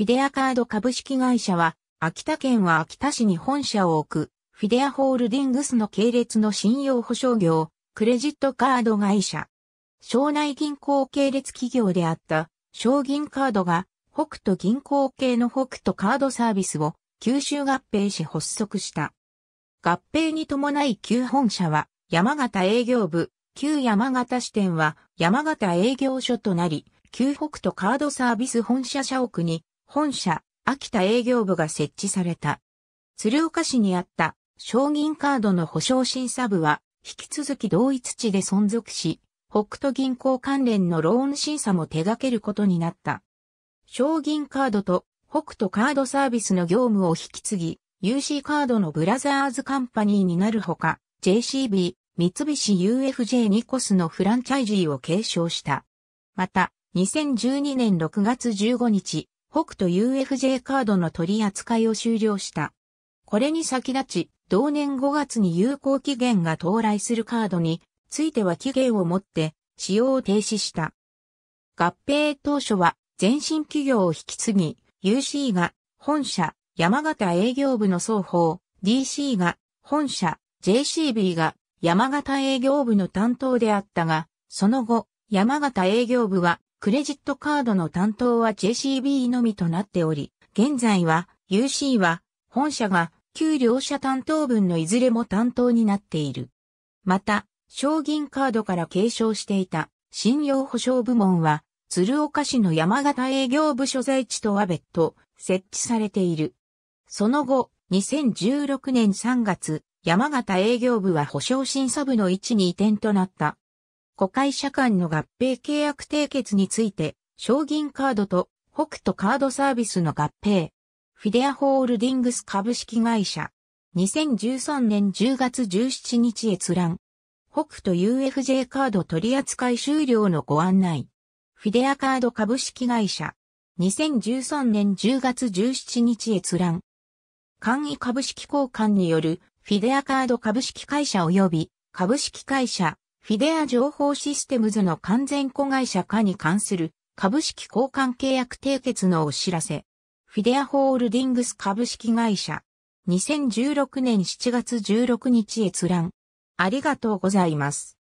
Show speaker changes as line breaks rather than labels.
フィデアカード株式会社は、秋田県は秋田市に本社を置く、フィデアホールディングスの系列の信用保証業、クレジットカード会社。省内銀行系列企業であった、商銀カードが、北斗銀行系の北斗カードサービスを、九州合併し発足した。合併に伴い旧本社は、山形営業部、旧山形支店は、山形営業所となり、旧北斗カードサービス本社社屋に本社、秋田営業部が設置された。鶴岡市にあった、商銀カードの保証審査部は、引き続き同一地で存続し、北都銀行関連のローン審査も手掛けることになった。商銀カードと北都カードサービスの業務を引き継ぎ、UC カードのブラザーズカンパニーになるほか、JCB、三菱 UFJ ニコスのフランチャイジーを継承した。また、2012年6月15日、北斗 UFJ カードの取り扱いを終了した。これに先立ち、同年5月に有効期限が到来するカードについては期限をもって使用を停止した。合併当初は前身企業を引き継ぎ、UC が本社、山形営業部の双方、DC が本社、JCB が山形営業部の担当であったが、その後、山形営業部はクレジットカードの担当は JCB のみとなっており、現在は UC は本社が給料者担当分のいずれも担当になっている。また、商銀カードから継承していた信用保証部門は鶴岡市の山形営業部所在地とは別途設置されている。その後、2016年3月、山形営業部は保証審査部の位置に移転となった。古会社間の合併契約締結について、商銀カードと北斗カードサービスの合併。フィデアホールディングス株式会社。2013年10月17日閲覧。北斗 UFJ カード取扱い終了のご案内。フィデアカード株式会社。2013年10月17日閲覧。簡易株式交換によるフィデアカード株式会社及び株式会社フィデア情報システムズの完全子会社化に関する株式交換契約締結のお知らせ。フィデアホールディングス株式会社。2016年7月16日閲覧。ありがとうございます。